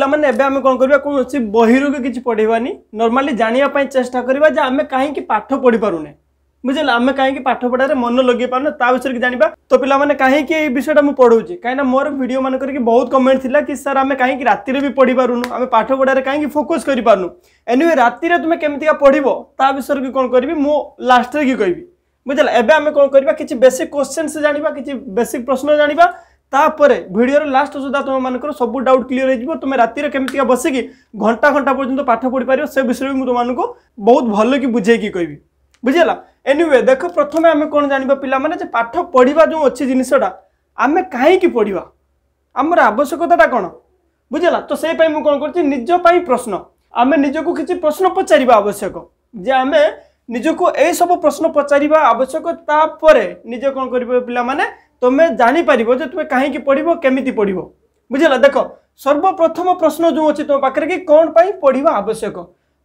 पाने कौन करवा कौन सी बहर कि पढ़ेवानी नर्माली जानापी चेषा करवा आम कहीं पाठ पढ़ी पार नहीं बुझे आम कहीं पाठ पढ़ा मन लगे पार ना विषय जाना तो पाने कहीं विषय पढ़ाऊँ कहीं मोर भिड मन कर बहुत कमेंट थी कि सर आम कहीं रात पढ़ी पार्न आम पाठ पढ़ा कहीं फोकस कर पार्न एनिवे राति में तुम्हें कमी का पढ़व ता विषय कि कौन करी मु लास्ट कि कह बुझे एवं आम कौन करवा किसी बेसिक क्वेश्चन से जाना किसी बेसिक प्रश्न जाना ତାପରେ ଭିଡ଼ିଓର ଲାଷ୍ଟ ସୁଦ୍ଧା ତୁମମାନଙ୍କର ସବୁ ଡାଉଟ୍ କ୍ଲିୟର ହେଇଯିବ ତୁମେ ରାତିରେ କେମିତିକା ବସିକି ଘଣ୍ଟା ଘଣ୍ଟା ପର୍ଯ୍ୟନ୍ତ ପାଠ ପଢ଼ିପାରିବ ସେ ବିଷୟରେ ବି ମୁଁ ତୁମମାନଙ୍କୁ ବହୁତ ଭଲକି ବୁଝେଇକି କହିବି ବୁଝିହେଲା ଏନିୱେ ଦେଖ ପ୍ରଥମେ ଆମେ କ'ଣ ଜାଣିବା ପିଲାମାନେ ଯେ ପାଠ ପଢ଼ିବା ଯେଉଁ ଅଛି ଜିନିଷଟା ଆମେ କାହିଁକି ପଢ଼ିବା ଆମର ଆବଶ୍ୟକତାଟା କ'ଣ ବୁଝିହେଲା ତ ସେଇ ପାଇଁ ମୁଁ କ'ଣ କରୁଛି ନିଜ ପାଇଁ ପ୍ରଶ୍ନ ଆମେ ନିଜକୁ କିଛି ପ୍ରଶ୍ନ ପଚାରିବା ଆବଶ୍ୟକ ଯେ ଆମେ ନିଜକୁ ଏଇସବୁ ପ୍ରଶ୍ନ ପଚାରିବା ଆବଶ୍ୟକ ତାପରେ ନିଜେ କ'ଣ କରିବେ ପିଲାମାନେ तुम्हें जापर जो तुम्हें कहीं पढ़व केमी पढ़व बुझेगा देख सर्वप्रथम प्रश्न जो अच्छे तुम पाखे कि कौन पर पढ़ा आवश्यक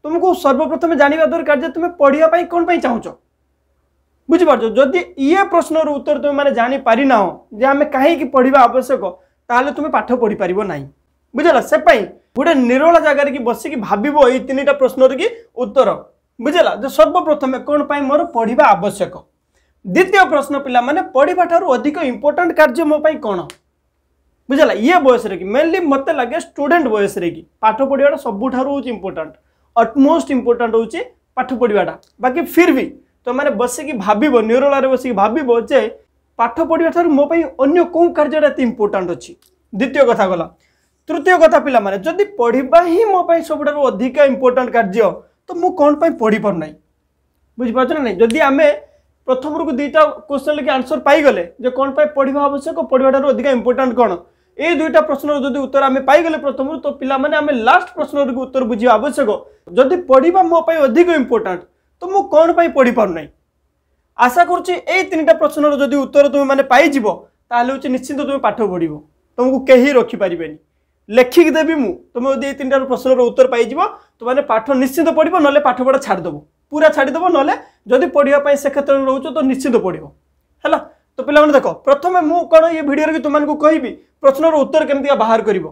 तुमको सर्वप्रथम जानवा दरकार जो तुम्हें पढ़ापी कौन पर चाहो बुझिपार जदि ये प्रश्नर उत्तर तुम मैंने जापारिना जे आम कहीं पढ़ा आवश्यक ताल तुम्हें पाठ पढ़ी पार ना बुझेगा से गोटे निरला जगार बसिक भाव ये तीन टा प्रश्नर कि उत्तर बुझेगा जो सर्वप्रथम कौन पर मोर पढ़ा आवश्यक द्वितीय प्रश्न पे पढ़ा ठार्क अधिक इम्पोर्टाट कार्य मोपी कौन बुझाला ये बयस मेनली मत लगे स्टूडेंट बयस पाठ पढ़ा सबुठ इम्पोर्टाट अटमोस्ट इम्पोर्टाट हूँ पाठ पढ़ाटा बाकी फिर भी तुमने तो बसिक भाव निरोल बसिक भाव जे पाठ पढ़ा ठार मोपी अगर कौन कार्यटा ये इम्पोर्टाट अच्छी द्वितीय कथा गला तृतीय कथा पे जदि पढ़ा ही मोपी सब अधिक इम्पोर्टाट कार्य तो मुझे पढ़ी पार ना बुझीप ना जदि आमें প্রথমরু দুইটা কোশ্চেন লিখি আনসর পাইগলে যে কোণ পাই পড়া আবশ্যক পড়াটার অধিকা ইম্পর্টাট কোণ এই দুইটা প্রশ্নর যদি উত্তর আমি পাইগলে প্রথমরু তো পিলামানে আমি লাস্ট প্রশ্নর উত্তর বুঝিবা আবশ্যক যদি পড়া মো পাই অধিক ইম্পর্টাট তো মু কোণ পাই পড়ি পারু নাই আশা করছি এই তিনটা প্রশ্নর যদি উত্তর তুমি মানে পাইযিব তাহলে হচ্ছে নিশ্চিন্ত তুমি পাঠ পড়িব তোমাকে কেহি রখিপারিবেনি ଲେଖିକି ଦେବି ମୁଁ ତୁମେ ଯଦି ଏଇ ତିନିଟାର ପ୍ରଶ୍ନର ଉତ୍ତର ପାଇଯିବ ତୁମେ ପାଠ ନିଶ୍ଚିନ୍ତ ପଢ଼ିବ ନହେଲେ ପାଠ ପଢ଼ା ଛାଡ଼ିଦେବ পুরা ছাড়িদেব নলে যদি পড়া সে ক্ষেত্রে রোচ তো নিশ্চিত পড়ব হল তো পিলামানে দেখ প্রথমে মু কোণ ইয়ে ভিডিওরে তোমাকে কহবি প্রশ্নর উত্তর কেমিয়া বাহার করব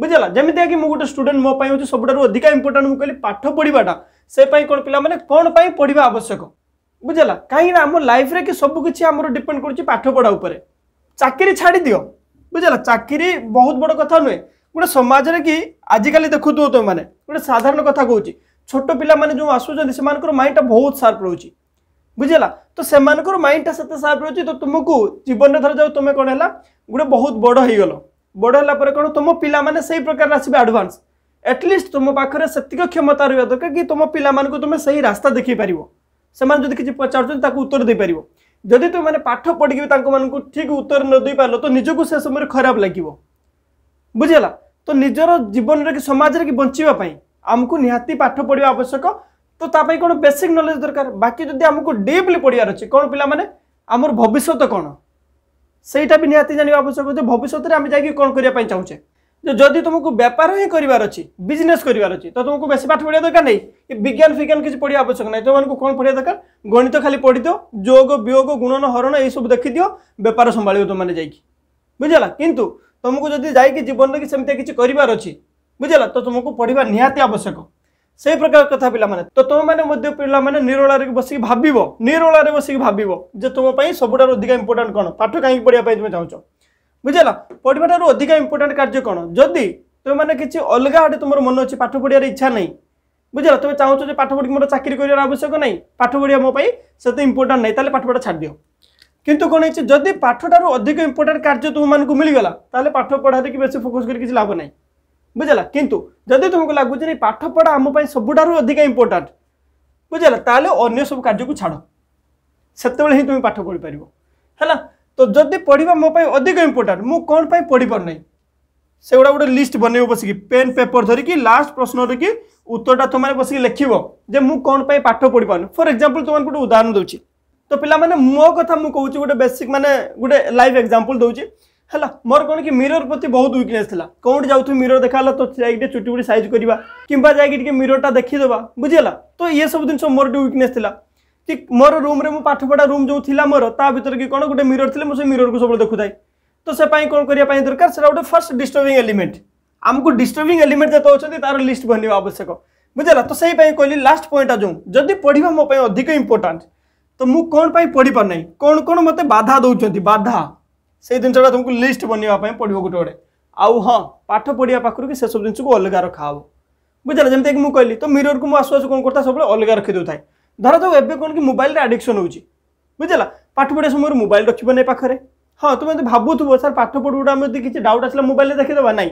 বুঝলা যেমি কি মু গোটে স্টুডেন্ট মো হচ্ছে সবুঠার অধিকা ইম্পর্টাট মু কহিলি পাঠ পড়াটা সে কোণ পিলামানে কোণ পড়া আবশ্যক বুঝলা কিনা আমার লাইফে কি সবুকিছি আমার ডিপেন্ড করছে পাঠ পড়া উপরে চাকরি ছাড়ি দিও বুঝলা চাকরি বহুত বড় কথা নুহে গোটে সমাজের কি আজিকালি দেখুথ তোমার গোটে সাধারণ কথা কৌছি छोट पिला जो माइंड टा बहुत सार्प रोच बुझेगा तो से माइंडटा से सार्प रोच तो तुमको जीवन में थर जाओ तुम्हें कौन है गोटे बहुत बड़ हो गल बड़ापर कौन तुम पाने से प्रकार आसवे आडभांस एटलिस्ट तुम पाखे से क्षमता रहा दरकार कि तुम पिला तुम से ही रास्ता देख पार से किसी पचार उत्तर दे पार जदि तुमने पाठ पढ़ी मानक ठीक उत्तर न दे पार तो निजी से समय खराब लगे बुझेगा तो निजर जीवन समाज रे कि बचाप ଆମକୁ ନିହାତି ପାଠ ପଢ଼ିବା ଆବଶ୍ୟକ ତ ତା ପାଇଁ କ'ଣ ବେସିକ୍ ନଲେଜ୍ ଦରକାର ବାକି ଯଦି ଆମକୁ ଡିପ୍ଲି ପଢ଼ିବାର ଅଛି କ'ଣ ପିଲାମାନେ ଆମର ଭବିଷ୍ୟତ କ'ଣ ସେଇଟା ବି ନିହାତି ଜାଣିବା ଆବଶ୍ୟକ ଯେ ଭବିଷ୍ୟତରେ ଆମେ ଯାଇକି କ'ଣ କରିବା ପାଇଁ ଚାହୁଁଛେ ଯେ ଯଦି ତୁମକୁ ବେପାର ହିଁ କରିବାର ଅଛି ବିଜନେସ୍ କରିବାର ଅଛି ତ ତୁମକୁ ବେଶୀ ପାଠ ପଢ଼ିବା ଦରକାର ନାହିଁ କି ବିଜ୍ଞାନ ଫିଜ୍ଞାନ କିଛି ପଢ଼ିବା ଆବଶ୍ୟକ ନାହିଁ ତୁମମାନଙ୍କୁ କ'ଣ ପଢ଼ିବା ଦରକାର ଗଣିତ ଖାଲି ପଢ଼ିଦିଅ ଯୋଗ ବିୟୋଗ ଗୁଣନ ହରଣ ଏଇସବୁ ଦେଖିଦିଅ ବେପାର ସମ୍ଭାଳିବ ତୁମମାନେ ଯାଇକି ବୁଝିଲା କିନ୍ତୁ ତୁମକୁ ଯଦି ଯାଇକି ଜୀବନରେ ସେମିତି କିଛି କରିବାର ଅଛି ବୁଝିଲା ତ ତୁମକୁ ପଢ଼ିବା ନିହାତି ଆବଶ୍ୟକ ସେଇ ପ୍ରକାର କଥା ପିଲାମାନେ ତ ତୁମେମାନେ ମଧ୍ୟ ପିଲାମାନେ ନିରୋଳାରେ ବସିକି ଭାବିବ ନିରୋଳାରେ ବସିକି ଭାବିବ ଯେ ତୁମ ପାଇଁ ସବୁଠାରୁ ଅଧିକା ଇମ୍ପୋର୍ଟାଣ୍ଟ କ'ଣ ପାଠ କାହିଁକି ପଢ଼ିବା ପାଇଁ ତୁମେ ଚାହୁଁଛ ବୁଝିଲା ପଢ଼ିବାଠାରୁ ଅଧିକା ଇମ୍ପୋର୍ଟାଣ୍ଟ କାର୍ଯ୍ୟ କ'ଣ ଯଦି ତୁମେମାନେ କିଛି ଅଲଗା ଆଡ଼େ ତୁମର ମନ ଅଛି ପାଠ ପଢ଼ିବାର ଇଚ୍ଛା ନାହିଁ ବୁଝିଲ ତୁମେ ଚାହୁଁଛ ଯେ ପାଠ ପଢ଼ିକି ମୋର ଚାକିରି କରିବାର ଆବଶ୍ୟକ ନାହିଁ ପାଠ ପଢ଼ିବା ମୋ ପାଇଁ ସେତେ ଇମ୍ପୋର୍ଟାଣ୍ଟ ନାହିଁ ତାହେଲେ ପାଠପଢ଼ା ଛାଡ଼ିଦିଅ କିନ୍ତୁ କ'ଣ ହେଇଛି ଯଦି ପାଠଠାରୁ ଅଧିକ ଇମ୍ପୋର୍ଟାଣ୍ଟ କାର୍ଯ୍ୟ ତୁମମାନଙ୍କୁ ମିଳିଗଲା ତାହେଲେ ପାଠ ପଢ଼ାରେ କି ବେଶୀ ଫୋକସ୍ କରି କିଛି ଲାଭ ନାହିଁ बुझेगा कितु जदि तुमको लगुच नहीं पाठ पढ़ा आम सब अधिक इंपोर्टां बुझेगा तेल अगर सब कार्य को छाड़ से ही तुम पाठ पढ़ी पार है तो जदि पढ़ा मोप अधिक इंपोर्टां मु कौन पर पढ़ी पारना से गुड़ा गोटे लिस्ट बन बस की पेन पेपर धरिकी लास्ट प्रश्न रखी उत्तर तुमने बस लिख कौन पाठ पढ़ी पार फर एक्जामपल तुमको गोटे उदाहरण दूसरी तो पाला मो कथा मुझे कहूँ बेसिक मैंने गोटे लाइफ एक्जामपल दूसरी हेला मोर कौन कि मिरर प्रति बहुत विकनेस था कौटे जाऊ मिरर देखा तो जाइए चुट्टी बुटी सैज करवा कि जाइए मिररटा देखीदे बुझेगा तो ये सब जिन मोर विकनेस था कि मोर रूम्रे पाठपढ़ा रूम जो थी मोर तर कि कौन गोटे मिरर थी मुझे मिरर को सब देखु थाए तो से कौन करने दरकार से गोटे फर्स्ट डिस्टर्बिंग एलिमेंट आमको डिस्टर्बिंग एलिमेंट जो अच्छे तार लिस्ट बनवा आवश्यक बुझेगा तो से कहली लास्ट पॉइंट जो जदि पढ़ा मोप अधिक इंपोर्टां तो मुझे पढ़ी पार नहीं कौन कौन मत बाधा दौर बाधा সেই জিনিসটা তোমাকে লিষ্ট বনাইবা পড়ব গোটে গোটে আউ হ্যাঁ পাঠ পড়া পাখু কি সেসব জিনিসকে অলগা রখা হব বুঝলে যেমন কি কহিলি তো মিরর কু আসু আসু কোণ করতে সবুজ অলগা রখি দেওয়া ধর যাও এবে কোণ কি মোবাইলের আডিকশন হচ্ছে বুঝলা পাঠ পড়া সময় মোবাইল রখব না পাখে হ্যাঁ তুমি যদি ভাবুথব স্যার পাঠ পড়ুটা আমি যদি কিছু ডাউট আসলে মোবাইলে দেখিদেবা না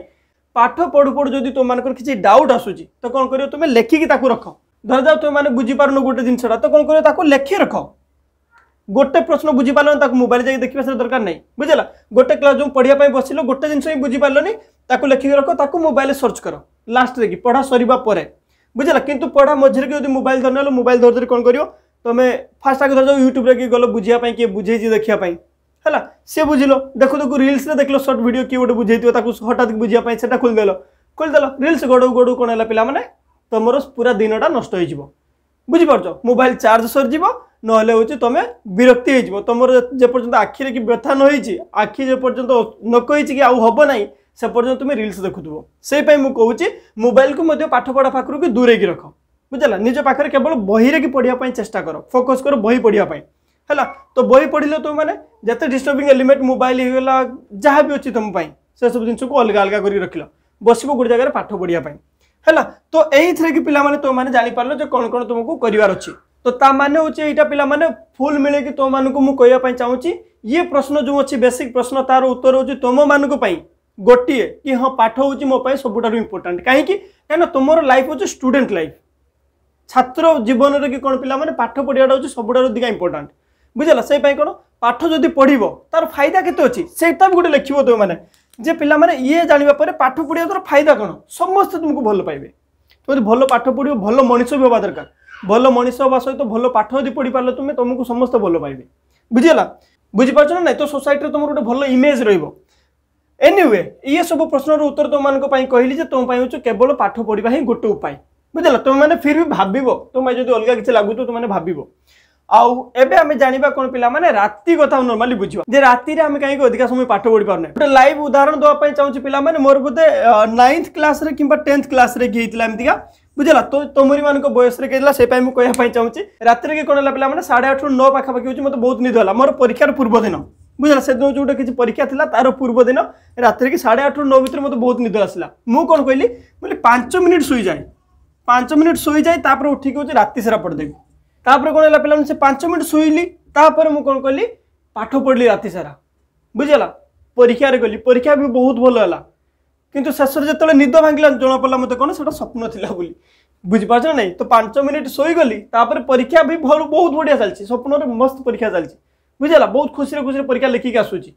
পাঠ পড়ু পড়ু যদি তোমার কিছু ডাউট আসুচি তো কোণ করিও তুমি লেখিকি তাকে রখ ধর যাও তুমি বুঝিপারুন গোটে জিনিসটা তো কোণ করিও তাকে লেখি রখ गोटे प्रश्न बुझी बुझीपाल मोबाइल जाए देखा सर दरकार नहीं बुझेगा गोटे क्लास जो पढ़ापे बस लो गोटे जिन बुझीपाली ताको लिखिक रख ताक मोबाइल सर्च कर लास्ट देखिए पढ़ा सर बुझेगा कितु पढ़ा मझे जो मोबाइल धरने लगे मोबाइल धरधरी कौन कर तुम फास्ट आगे धरजाओ यूट्यूब गल बुझाप किए बुझे देखापी है सी बुझल देखु देखो रिल्स देख लो सर्ट भिड किए गोटे बुझे थोड़ा हटात बुझापी से खोलदेल खोलदेल रिल्स गड़ू गड़ू कौन है पे तुम पूरा दिनटा नष्ट बुझीप मोबाइल चार्ज सरीज নহলে হচ্ছে তুমি বিরক্তি হয়ে যাব তোমার যে পর্যন্ত আখিরে কি ব্যথা নহেছি আখি যে পর্যন্ত নকহিছি কি আউ হব নাই সে পর্যন্ত তুমি রিলস দেখুথব সেইপাই মু কৌছি মোবাইলকে মধ্যে পাঠপড়া পাখরু কি দূরেকি রখ বুঝলা নিজ পাখে কেবল বহিরে কি পড়া চেষ্টা কর ফোকস কর বহি পড়া ହେଲା ତ ବହି ପଢ଼ିଲେ ତୁମେମାନେ ଯେତେ ଡିଷ୍ଟର୍ବିଂ ଏଲିମେଣ୍ଟ ମୋବାଇଲ ହେଇଗଲା ଯାହା ବି ଅଛି ତୁମ ପାଇଁ ସେସବୁ ଜିନିଷକୁ ଅଲଗା ଅଲଗା କରି ରଖିଲ ବସିବ ଗୋଟେ ଜାଗାରେ ପାଠ ପଢ଼ିବା ପାଇଁ ହେଲା ତ ଏଇଥିରେ କି ପିଲାମାନେ ତୁମେମାନେ ଜାଣିପାରିଲ ଯେ କ'ଣ କ'ଣ ତୁମକୁ କରିବାର ଅଛି तो ताने मान पे फुल मिले कि तुम तो मानक मुझे चाहूँगी ये प्रश्न जो अच्छे बेसिक प्रश्न तार उत्तर हूँ तुम तो मानक गोटे कि हाँ पाठ हूँ मो सब इम्पोर्टां कहीं कहीं तुम लाइफ हूँ स्टूडेंट लाइफ छात्र जीवन कि कौन पे पाठ पढ़ाटा हूँ सबुठ अधिक इम्पोर्टां बुझल से कौन पाठ जदि पढ़ तार फायदा के गोटे लिख तुम जे पाने ये जानापर पाठ पढ़ा तर फायदा कौन समस्ते तुमको भल पाइबे तुम भल पाठ पढ़ भल मनीष भी हवा दरकार ଭଲ ମଣିଷ ହେବା ସହିତ ଭଲ ପାଠ ଯଦି ପଢ଼ିପାରିଲ ତୁମେ ତୁମକୁ ସମସ୍ତେ ଭଲ ପାଇବେ ବୁଝିଗଲା ବୁଝିପାରୁଛ ନା ନାଇଁ ତ ସୋସାଇଟିରେ ତୁମର ଗୋଟେ ଭଲ ଇମେଜ୍ ରହିବ ଏନିୱେ ଇଏ ସବୁ ପ୍ରଶ୍ନର ଉତ୍ତର ତୁମମାନଙ୍କ ପାଇଁ କହିଲି ଯେ ତୁମ ପାଇଁ ହେଉଛି କେବଳ ପାଠ ପଢ଼ିବା ହିଁ ଗୋଟେ ଉପାୟ ବୁଝିଲ ତୁମେମାନେ ଫିର୍ ବି ଭାବିବ ତୁମ ପାଇଁ ଯଦି ଅଲଗା କିଛି ଲାଗୁଥିବ ତୁମେ ଭାବିବ ଆଉ ଏବେ ଆମେ ଜାଣିବା କ'ଣ ପିଲାମାନେ ରାତି କଥା ନର୍ମାଲି ବୁଝିବା ଯେ ରାତିରେ ଆମେ କାହିଁକି ଅଧିକା ସମୟ ପାଠ ପଢ଼ି ଗୋଟେ ଲାଇଭ୍ ଉଦାହରଣ ଦେବା ପାଇଁ ଚାହୁଁଛି ପିଲାମାନେ ମୋର ବୋଧେ ନାଇନ୍ଥ କ୍ଲାସ୍ରେ କିମ୍ବା ଟେନ୍ଥ କ୍ଲାସ୍ରେ କି ହେଇଥିଲା ଏମିତିକା ବୁଝିଲା ତ ତମରିମାନଙ୍କ ବୟସରେ କେଥିଲା ସେ ପାଇଁ ମୁଁ କହିବା ପାଇଁ ଚାହୁଁଛି ରାତିରେ କି କ'ଣ ହେଲା ପିଲାମାନେ ସାଢ଼େ ଆଠରୁ ନଅ ପାଖାପାଖି ହେଉଛି ମୋତେ ବହୁତ ନିଦ ହେଲା ମୋର ପରୀକ୍ଷାର ପୂର୍ବ ଦିନ ବୁଝିଲା ସେଦିନ ଯେଉଁଟା କିଛି ପରୀକ୍ଷା ଥିଲା ତା'ର ପୂର୍ବ ଦିନ ରାତିରେ କି ସାଢ଼େ ଆଠରୁ ନଅ ଭିତରେ ମୋତେ ବହୁତ ନିଦ ଆସିଲା ମୁଁ କ'ଣ କହିଲି ବୋଲେ ପାଞ୍ଚ ମିନିଟ୍ ଶୋଇଯାଏ ପାଞ୍ଚ ମିନିଟ୍ ଶୋଇଯାଏ ତାପରେ ଉଠିକି ହେଉଛି ରାତି ସାରା ପଢ଼ିଦେବି ତାପରେ କ'ଣ ହେଲା ପିଲାମାନେ ସେ ପାଞ୍ଚ ମିନିଟ୍ ଶୋଇଲି ତାପରେ ମୁଁ କ'ଣ କଲି ପାଠ ପଢ଼ିଲି ରାତି ସାରା ବୁଝିଲା ପରୀକ୍ଷାରେ ଗଲି ପରୀକ୍ଷା ବି ବହୁତ ଭଲ ହେଲା কিন্তু শেষে যেতবে নিদ ভাঙিলা জনাপড়া মতো কোণ সেটা স্বপ্ন লা বলে বুঝিপারছ না তো পাঁচ মিনিট শোইগলি তাপরে পরীক্ষা বি ভাল বহু বড়িয়া চালছে স্বপ্নরে মস্ত পরীক্ষা চালছে বুঝলা বহু খুশি খুশি পরীক্ষা লিখিকি আসুচি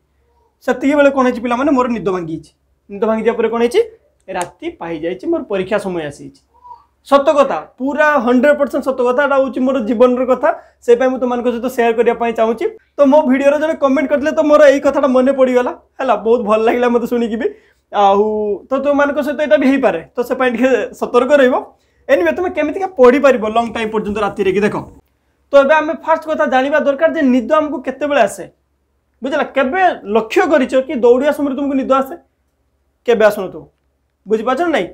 সেতিকি বেড়ে কোণ হয়েছে পিলা মানে মোট নিদ ভাঙ্গিছি নিদ ভাঙ্গি যাওয়া পরে কোণ হয়েছে রাতে পাই যাইছি মোট পরীক্ষা সময় আসিছে সত কথা পুরা হন্ড্রেড পরসেন্ট সত কথা এটা হচ্ছে মোট জীবনর কথা সেই মু তোমার সহ সেয়ার করা চাহুছি তো মো ভিডিওর জন কমেন্ট করলে তো মোর এই কথাটা মনে পড়িগলা হ্যাঁ বহু ভাল লাগিলা মতো শুনিকি ଆଉ ତ ତୁମମାନଙ୍କ ସହିତ ଏଇଟା ବି ହେଇପାରେ ତ ସେ ପାଇଁ ଟିକେ ସତର୍କ ରହିବ ଏନିୱେ ତୁମେ କେମିତିକା ପଢ଼ିପାରିବ ଲଙ୍ଗ୍ ଟାଇମ୍ ପର୍ଯ୍ୟନ୍ତ ରାତିରେ କି ଦେଖ ତ ଏବେ ଆମେ ଫାର୍ଷ୍ଟ କଥା ଜାଣିବା ଦରକାର ଯେ ନିଦ ଆମକୁ କେତେବେଳେ ଆସେ ବୁଝିଲା କେବେ ଲକ୍ଷ୍ୟ କରିଛ କି ଦୌଡ଼ିବା ସମୟରେ ତୁମକୁ ନିଦ ଆସେ କେବେ ଆସୁନଥିବ ବୁଝିପାରୁଛ ନା ନାଇଁ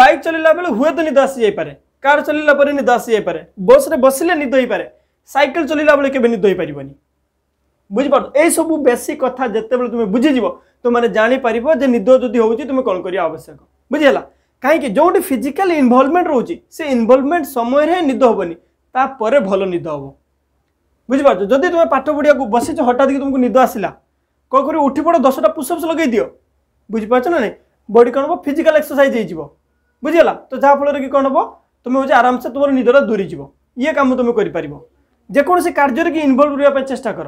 ବାଇକ୍ ଚଲାଇଲା ବେଳେ ହୁଏତ ନିଦ ଆସିଯାଇପାରେ କାର୍ ଚଲାଇଲା ପରେ ନିଦ ଆସିଯାଇପାରେ ବସ୍ରେ ବସିଲେ ନିଦ ହେଇପାରେ ସାଇକେଲ ଚଲାଇଲା ବେଳେ କେବେ ନିଦ ହେଇପାରିବନି ବୁଝିପାରୁଛ ଏଇସବୁ ବେଶୀ କଥା ଯେତେବେଳେ ତୁମେ ବୁଝିଯିବ तुमने तो जापर जो निद जदि हो तुम्हें कौन कर आवश्यक बुझेगा कहीं जो फिजिकाल इनभल्वमेंट रोचे से इनभल्वमेंट समय निद हेनी तापर भल निद हम बुझिपार जदि तुम पाठ पढ़ा बस हटात कि तुमको निद आसा कौन कर उठी पड़ दसटा पुषअप्स लगे दिव बुझीपार ना नहीं बडी कौन हम फिजिकाल एक्सरसाइज हो बुझेगा तो जहाँफल कि कौन हम तुम हूँ आराम से तुम निदरा दूरीज ये कम तुम कर कार्य इनभल्व रहा चेस्टा कर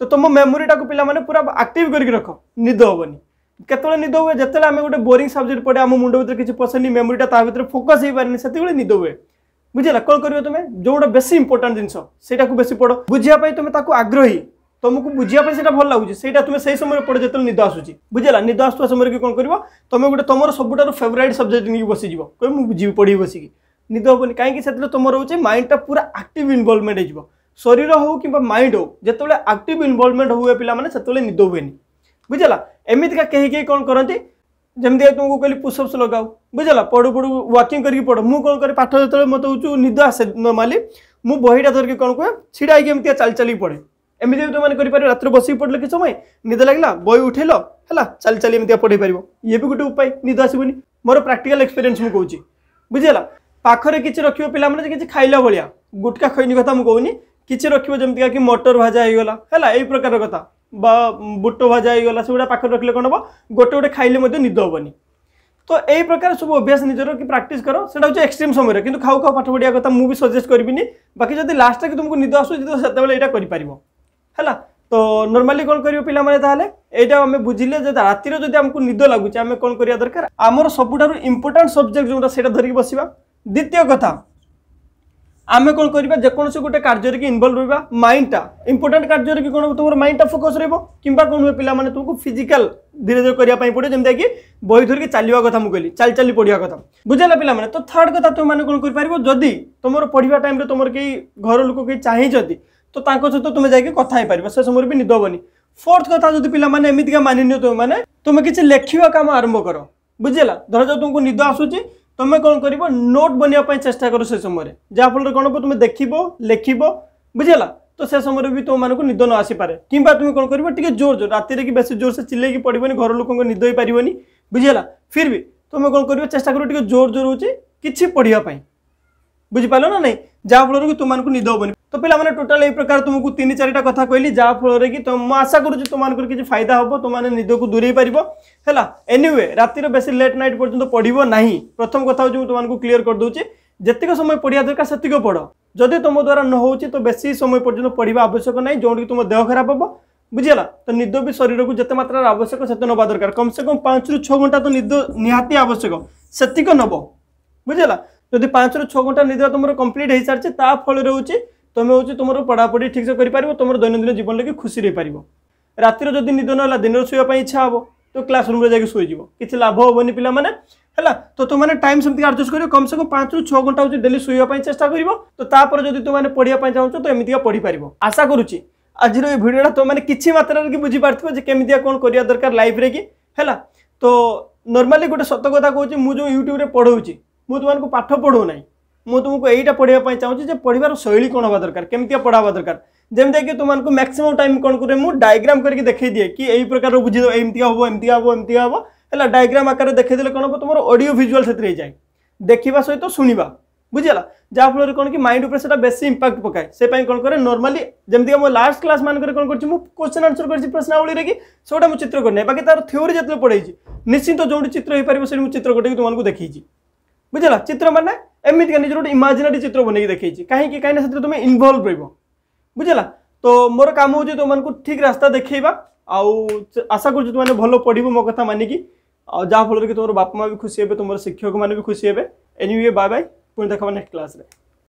तो तुम मेमोरीटा को पे पूरा आक्ट कर रख निद हेनी केत निद हुए जो आम गोटे बोरींग सब्जेक्ट पढ़े आम मुंड भर किसी पसंदी मेमोरीटा ता भर फोकस हो पारे से निद हुए बुझेगा कौन कर तुम्हें जो गोटे बेस इंपोर्टां जिन से बेस पढ़ो बुझापी तुम ताको आग्रही तुमको बुझापी से भल लगुच से तुम्हें से समय पढ़ो जो निद आसूस बुझेगा निद आसुवा समय कौन कर तुम गोटे तुम सब फेवरेट सब्जेक्ट नहीं बस जीव कह मुझे पढ़ी कि निद हेनी कहीं तुम रोचे माइंडटा पूरा आक्ट इनवल्वमेंट हो ଶରୀର ହେଉ କିମ୍ବା ମାଇଣ୍ଡ ହେଉ ଯେତେବେଳେ ଆକ୍ଟିଭ୍ ଇନଭଲଭମେଣ୍ଟ ହୁଏ ପିଲାମାନେ ସେତେବେଳେ ନିଦ ହୁଏନି ବୁଝିଲା ଏମିତିକା କେହି କେହି କ'ଣ କରନ୍ତି ଯେମିତିକା ତୁମକୁ କହିଲି ପୁଷପ୍ସ ଲଗାଉ ବୁଝିଲା ପଢ଼ୁ ପଢ଼ୁ ୱାକିଂ କରିକି ପଢ଼ ମୁଁ କ'ଣ କରେ ପାଠ ଯେତେବେଳେ ମୋତେ ହେଉଛି ନିଦ ଆସେ ନର୍ମାଲି ମୁଁ ବହିଟା ଧରିକି କ'ଣ କୁହେ ଛିଡ଼ା ହେଇକି ଏମିତିଆ ଚାଲି ଚାଲିକି ପଢ଼େ ଏମିତି ବି ତୁମେ କରିପାରିବ ରାତିରେ ବସିକି ପଢ଼ିଲ କିଛି ସମୟ ନିଦ ଲାଗିଲା ବହି ଉଠେଇଲ ହେଲା ଚାଲି ଚାଲି ଏମିତିଆ ପଢ଼େଇ ପାରିବ ଇଏ ବି ଗୋଟେ ଉପାୟ ନିଦ ଆସିବନି ମୋର ପ୍ରାକ୍ଟିକାଲ ଏକ୍ସପେରିଏନ୍ସ ମୁଁ କହୁଛି ବୁଝିହେଲା ପାଖରେ କିଛି ରଖିବ ପିଲାମାନେ କିଛି ଖାଇଲା ଭଳିଆ ଗୁଟକା ଖଇନି କଥା ମୁଁ କହୁନି କିଛି ରଖିବ ଯେମିତିକା କି ମଟର ଭଜା ହେଇଗଲା ହେଲା ଏଇ ପ୍ରକାର କଥା বা ବୁଟ ଭଜା ହେଇଗଲା ସେଗୁଡ଼ା ପାଖରେ ରଖିଲେ କ'ଣ ହେବ ଗୋଟେ ଗୋଟେ ଖାଇଲେ ମଧ୍ୟ ନିଦ ହେବନି ତ ଏଇ ପ୍ରକାର ସବୁ ଅଭ୍ୟାସ ନିଜର କି ପ୍ରାକ୍ଟିସ୍ କର ସେଇଟା ହେଉଛି ଏକ୍ସଟ୍ରିମ୍ ସମୟରେ କିନ୍ତୁ ଖାଉ ଖାଉ ପାଠ ପଢ଼ିବା କଥା ମୁଁ ବି ସଜେଷ୍ଟ କରିବିନି ବାକି ଯଦି ଲାଷ୍ଟରେ ତୁମକୁ ନିଦ ଆସୁଛି ତ ସେତେବେଳେ ଏଇଟା କରିପାରିବ ହେଲା ତ ନର୍ମାଲି କ'ଣ କରିବ ପିଲାମାନେ ତାହେଲେ ଏଇଟା ଆମେ ବୁଝିଲେ ଯେ ରାତିରେ ଯଦି ଆମକୁ ନିଦ ଲାଗୁଛି ଆମେ କ'ଣ କରିବା ଦରକାର ଆମର ସବୁଠାରୁ ଇମ୍ପୋର୍ଟାଣ୍ଟ ସବଜେକ୍ଟ ଯେଉଁଟା ସେଇଟା ଧରିକି ବସିବା ଦ୍ୱିତୀୟ କଥା आम कौन करवा गोटे कार्य इनवल्व रहा माइंडटा इंपोर्टाट कार्य कि कौन तुम माइंडटा फोकस रोबा कौन हुए पे तुमको फिजिकाल धीरे धीरे करने पड़े जमीता कि बही धरिकी चलवा कथ मुझे चल चल पढ़ा कथ बुझेगा पे तो थर्ड कथ तुम मैंने कौन कर तुम पढ़ा टाइम तुम कई घर लोक कई चाहिए तो सहित तुम जाकि कथा पार से समय भी निद हेनी फोर्थ कथा जो पे एमती मानिन तुम मैंने तुम्हें किसी लेखा कम आरंभ कर बुझेगा धर जाओ तुमको निद आसूची তুমি কোণ করব নোট বনাইবা চেষ্টা কর সে সময় যাফলের কোণ হব তুমি দেখব লিখব বুঝলা তো সে সময় বি তোমার নিদ ন আসিপে কিংবা তুমি কোণ করব টিকি জোর জোর রাতে কি বেশি জোরসে চিলাইকি পড়বনি ঘর লোক নিদ হয়ে পারবনি বুঝলা ফির বি তুমি কোণ করব চেষ্টা করো টিকি জোর জোর হচ্ছে কিছু পড়া বুঝিপার না নাই যাফলের তোমার নিদ হবনি তো পিলামানে টোটাল এই প্রকার তুমি তিন চারিটা কথা কহিলি যা ফলরে কি মু আশা করছি তোমাদের কিছু ফায়দা হব তোমাদের নিদক দূরেই পারিব হেলা এনিওয়ে রাতির বেশি লেট নাইট পর্যন্ত পড়িব না প্রথম কথা হচ্ছে তোমাকে ক্লিয়ার করে দেছি যেতক সময় পড়িয়া দরকার সেতক পড় যদি তোম দ্বারা ন হচ্ছে তো বেশি সময় পর্যন্ত পড়া আবশ্যক নাই যেটি তোমার দেহ খারাপ হব বুঝিলা তো নিদ বি শরীরকে যেতে মাত্রার আবশ্যক সেতে নেওয়া দরকার কমসে কম পাঁচ রু ছ ঘন্টা তো নিদ নিহতি আবশ্যক সেতক নব বুঝিলা যদি পাঁচ রু ছ ঘন্টা নিদ্রা তোমার কমপ্লিট হয়ে সারিছে তা ফলে রয়েছে তোমে হুচি তোমৰ পঢ়া পঢ়ি ঠিকছে কৰিব পাৰিব তোমৰ দৈনন্দিন জীৱন লৈ কি খুশি ৰৈ পৰিব ৰাতিৰ যোদি নিদোন होला দিনৰ সিয় পাৰ ইচ্ছা হব তো ক্লাছৰুম ৰৈ যাওক শুই যিব কিছ লাভ হব নি পিলা মানে হলা তো তোমানে টাইম সম্পতিকে এডজাস্ট কৰি কমসেকম 5 ৰ 6 ঘণ্টা হুচি ডেইলি শুই পাৰ চেষ্ঠা কৰিব তো তাৰ পৰা যোদি তোমানে পঢ়িয়া পাৰ চাওঁচো তো এমিদিয়া পঢ়ি পৰিব আশা কৰুচি আজিৰ এই ভিডিওটা তোমানে কিছি মাত্ৰৰ কি বুজি পাৰতিবা যে কেমিদিয়া কোন কৰিয়া দরকার লাইফ ৰে কি হলা তো নরমালি গটা শতক কথা কোচি মই যো ইউটিউব ৰে পঢ়োচি মই তোমানক পাঠো পঢ়ো নাই मुझ तुमको यहीटा पढ़ाई चाहिए पढ़ार शैली कौन हाँ दरकार केमती पढ़ावा दरकार जमीता कि तुमको मैक्सीम टाइम कौन कर डायग्राम करके देखे दिए कि यही प्रकार बुझीद एमती हम एम हम एम हम है डायग्राम आकार देखे कौन हम तुम अडियो भिजुआल से जाए देखा सहित शुणा बुझेगा जहाँ फल कि माइंड उपर से बेस इंपैक्ट पकाए से कौन कैर नर्माली जमी लास्ट क्लास मानक कौन कर क्वेश्चन आनसर कर प्रश्नावल रही से चित्र करना बाकी तरह थोरी जितने पढ़े निश्चित जो चित्र हो पार्टी मुझे चित्र कटे तुमको देखी बुझेगा चित्र मानना ଏମିତି ନିଜର ଗୋଟେ ଇମାଜିନାରୀ ଚିତ୍ର ବନେଇକି ଦେଖେଇଛି କାହିଁକି କାହିଁକିନା ସେଥିରେ ତୁମେ ଇନଭଲ୍ଭ ରହିବ ବୁଝିଲା ତ ମୋର କାମ ହେଉଛି ତୁମମାନଙ୍କୁ ଠିକ୍ ରାସ୍ତା ଦେଖେଇବା ଆଉ ଆଶା କରୁଛି ତୁମେ ଭଲ ପଢ଼ିବ ମୋ କଥା ମାନିକି ଆଉ ଯାହାଫଳରେ କି ତୁମର ବାପା ମା' ବି ଖୁସି ହେବେ ତୁମର ଶିକ୍ଷକମାନେ ବି ଖୁସି ହେବେ ଏନିୱେ ବାଏ ବାଏ ପୁଣି ଦେଖାବା ନେକ୍ସଟ କ୍ଲାସ୍ରେ